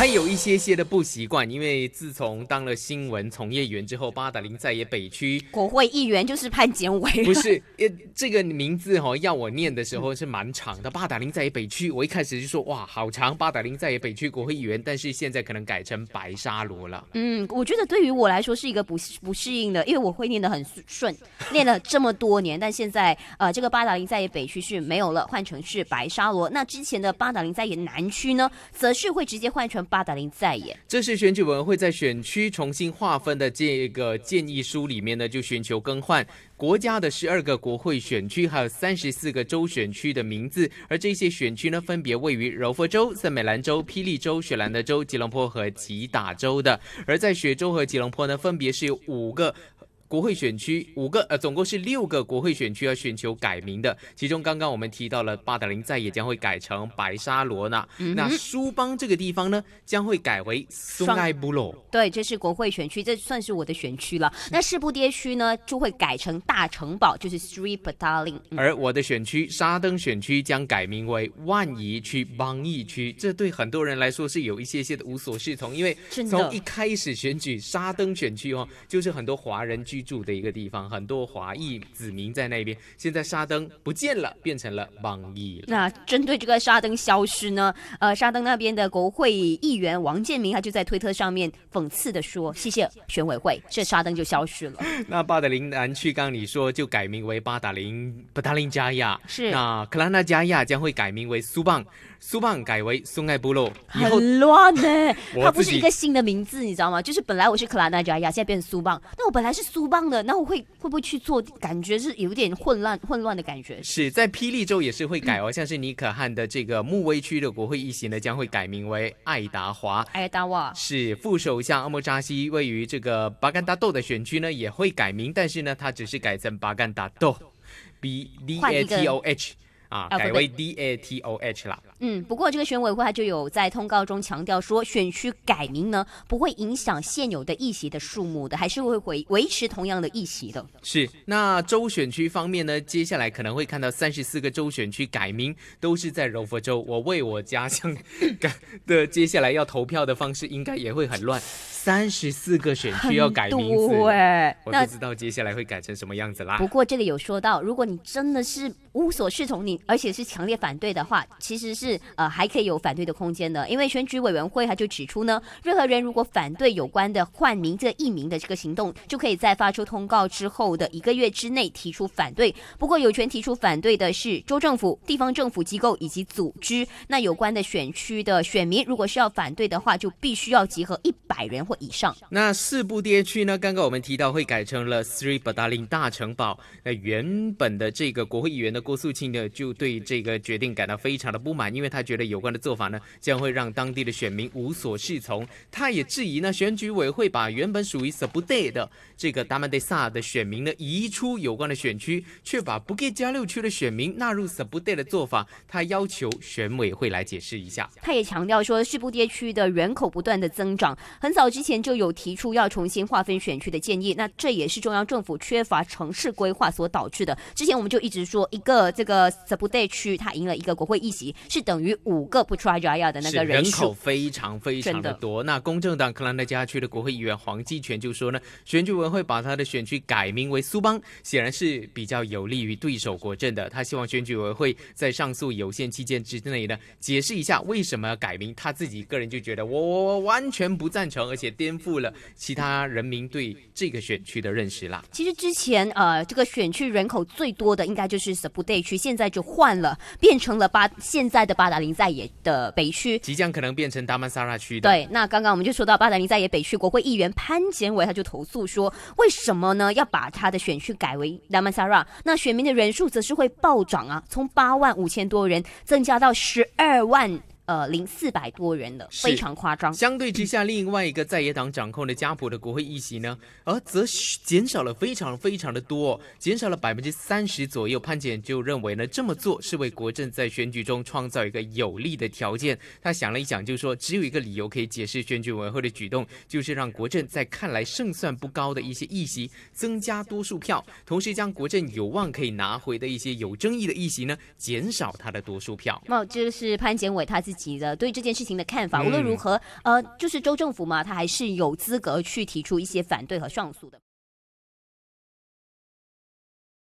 他有一些些的不习惯，因为自从当了新闻从业员之后，八达林再也北区国会议员就是潘简伟。不是，呃，这个名字哈，要我念的时候是蛮长的。八达林再也北区，我一开始就说哇，好长！八达林再也北区国会议员，但是现在可能改成白沙罗了。嗯，我觉得对于我来说是一个不不适应的，因为我会念的很顺，念了这么多年，但现在呃，这个八达林再也北区是没有了，换成是白沙罗。那之前的八达林再也南区呢，则是会直接换成。巴达林在演，这是选举委员会在选区重新划分的这个建议书里面呢，就寻求更换国家的十二个国会选区，还有三十四个州选区的名字。而这些选区呢，分别位于柔佛州、塞美兰州、霹雳州、雪兰德州、吉隆坡和吉打州的。而在雪州和吉隆坡呢，分别是有五个。国会选区五个呃，总共是六个国会选区要寻求改名的。其中刚刚我们提到了八达零再也将会改成白沙罗那，那苏邦这个地方呢将会改为苏埃布鲁。对，这是国会选区，这算是我的选区了。那士布迭区呢就会改成大城堡，就是 t h r e e Patalin。而我的选区沙登选区将改名为万宜区邦义区。这对很多人来说是有一些些的无所适从，因为从一开始选举沙登选区哦，就是很多华人居。住的一个地方，很多华裔子民在那边。现在沙登不见了，变成了邦裔了。那针对这个沙登消失呢？呃，沙登那边的国会议员王建明，他就在推特上面讽刺的说：“谢谢选委会，这沙登就消失了。”那巴达林南区刚你说就改名为巴达林巴达林加亚，是那克拉纳加亚将会改名为苏邦，苏邦改为松艾部落，很乱呢。它不是一个新的名字，你知道吗？就是本来我是克拉纳加亚，现在变成苏邦，那我本来是苏。忘了，那我会会不会去做？感觉是有点混乱，混乱的感觉。是在霹雳州也是会改哦，像是尼可汉的这个木威区的国会议席呢，将会改名为爱达华。爱达华是副首相阿莫扎西位于这个巴干达豆的选区呢，也会改名，但是呢，他只是改成巴干达豆，B D A T O H。啊，改为 D A T O H 啦。嗯，不过这个选委会它就有在通告中强调说，选区改名呢不会影响现有的议席的数目的，还是会维维持同样的议席的。是，那州选区方面呢，接下来可能会看到三十四个州选区改名，都是在柔佛州。我为我家乡改的，接下来要投票的方式应该也会很乱。三十四个选区要改名，对，我不知道接下来会改成什么样子啦。不过这里有说到，如果你真的是无所适从，你而且是强烈反对的话，其实是呃还可以有反对的空间的，因为选举委员会他就指出呢，任何人如果反对有关的换名这一名的这个行动，就可以在发出通告之后的一个月之内提出反对。不过有权提出反对的是州政府、地方政府机构以及组织。那有关的选区的选民如果是要反对的话，就必须要集合一百人或以上。那四 d 跌区呢？刚刚我们提到会改成了 Three Badaling 大城堡。那原本的这个国会议员的郭素清呢，就。对这个决定感到非常的不满，因为他觉得有关的做法呢，将会让当地的选民无所适从。他也质疑呢，选举委会把原本属于 Subday 的这个 d a m a n a 的选民呢移出有关的选区，却把不给加六区的选民纳入 Subday 的做法，他要求选委会来解释一下。他也强调说西部地区的人口不断的增长，很早之前就有提出要重新划分选区的建议。那这也是中央政府缺乏城市规划所导致的。之前我们就一直说一个这个。布袋区，他赢了一个国会议席，是等于五个不 try r y 的那个人口非常非常的多。那公正党克兰德加区的国会议员黄基全就说呢，选举委员会把他的选区改名为苏邦，显然是比较有利于对手国政的。他希望选举委员会在上诉有限期间之内呢，解释一下为什么要改名。他自己个人就觉得，我我我完全不赞成，而且颠覆了其他人民对这个选区的认识啦。其实之前呃，这个选区人口最多的应该就是布袋区，现在就。换了，变成了八现在的八达林在野的北区，即将可能变成达曼萨拉区的。对，那刚刚我们就说到八达林在野北区国会议员潘简伟，他就投诉说，为什么呢？要把他的选区改为达曼萨拉？那选民的人数则是会暴涨啊，从八万五千多人增加到十二万。呃，零四百多人的，非常夸张。相对之下，另外一个在野党掌控的家谱的国会议席呢，而则减少了非常非常的多，减少了百分之三十左右。潘检就认为呢，这么做是为国政在选举中创造一个有利的条件。他想了一想，就说只有一个理由可以解释选举委员会的举动，就是让国政在看来胜算不高的一些议席增加多数票，同时将国政有望可以拿回的一些有争议的议席呢，减少他的多数票。那这是潘检伟他自己。己的对这件事情的看法，无论如何，呃，就是州政府嘛，他还是有资格去提出一些反对和上诉的。